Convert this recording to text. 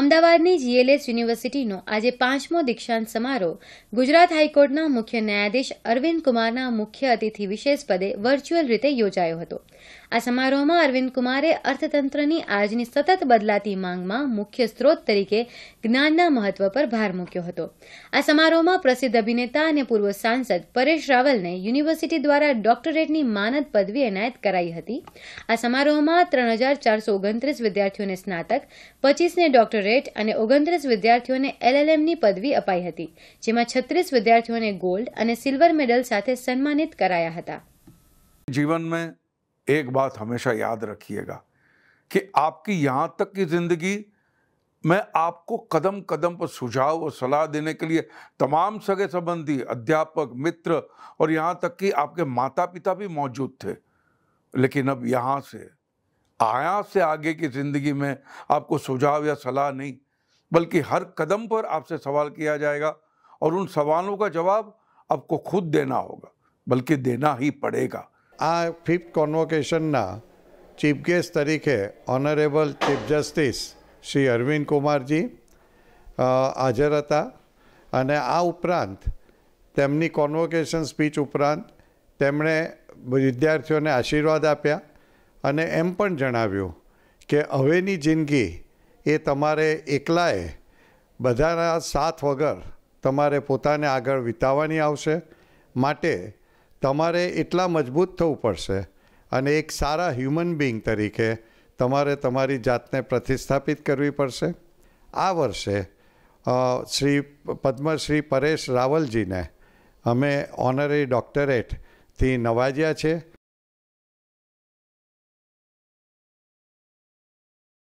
અમદાવાદની જીએલએસ યુનિવર્સિટીનો આજે પાંચમો દીક્ષાંત સમારોહ ગુજરાત હાઈકોર્ટના મુખ્ય ન્યાયાધીશ અરવિંદ મુખ્ય અતિથિ વિશેષ પદે વર્ચ્યુઅલ રીતે યોજાયો હતો આ સમારોહમાં અરવિંદ કુમારે અર્થતંત્રની આજની સતત બદલાતી માંગમાં મુખ્ય સ્ત્રોત તરીકે જ્ઞાનના મહત્વ પર ભાર મૂક્યો હતો આ સમારોહમાં પ્રસિદ્ધ અભિનેતા અને પૂર્વ સાંસદ પરેશ રાવલને યુનિવર્સિટી દ્વારા ડોક્ટરેટની માનદ પદવી એનાયત કરાઈ હતી આ સમારોહમાં ત્રણ હજાર ચારસો ઓગણત્રીસ વિદ્યાર્થીઓને સ્નાતક પચીસને ડોક્ટર रेट અને 29 વિદ્યાર્થીઓને LLM ની પદવી અપાઈ હતી જેમાં 36 વિદ્યાર્થીઓને ગોલ્ડ અને સિલ્વર મેડલ સાથે સન્માનિત કરાયા હતા જીવનમાં એક વાત હંમેશા યાદ રાખिएगा કે આપકી યહાતક કી જિંદગી મે આપકો કદમ કદમ પર સુજાવ ઓ સલાહ દેને કે લિયે તમામ સગે સંબંધી અધ્યાપક મિત્ર ઓર યહાતક કી આપકે માતા-પિતા ભી મૌજૂદ થે લેકિન અબ યહા સે આયા સે આગે કી જિંદગી મે આપકો સુજાવ يا સલાહ નહીં બલકી હર કદમ પર આપસે સવાલ કિયા જાયેગા ઓર ઉન સવાલો કા જવાબ આપકો ખુદ દેના હોગા બલકી દેના હી પડેગા આ ફિફ્થ કોન્વોકેશન ના ચીપગેસ તરીકે honourable chief justice Shri Arvind Kumarji હાજર હતા અને આ ઉપरांत તેમની કોન્વોકેશન સ્પીચ ઉપरांत તેમણે વિદ્યાર્થીઓને આશીર્વાદ આપ્યા અને એમ પણ જણાવ્યું કે હવેની જિંદગી એ તમારે એકલાએ બધાના સાથ વગર તમારે પોતાને આગળ વિતાવવાની આવશે માટે તમારે એટલા મજબૂત થવું પડશે અને એક સારા હ્યુમન બિંગ તરીકે તમારે તમારી જાતને પ્રતિસ્થાપિત કરવી પડશે આ વર્ષે શ્રી પદ્મશ્રી પરેશ રાવલજીને અમે ઓનરી ડોક્ટરેટથી નવાજ્યા છે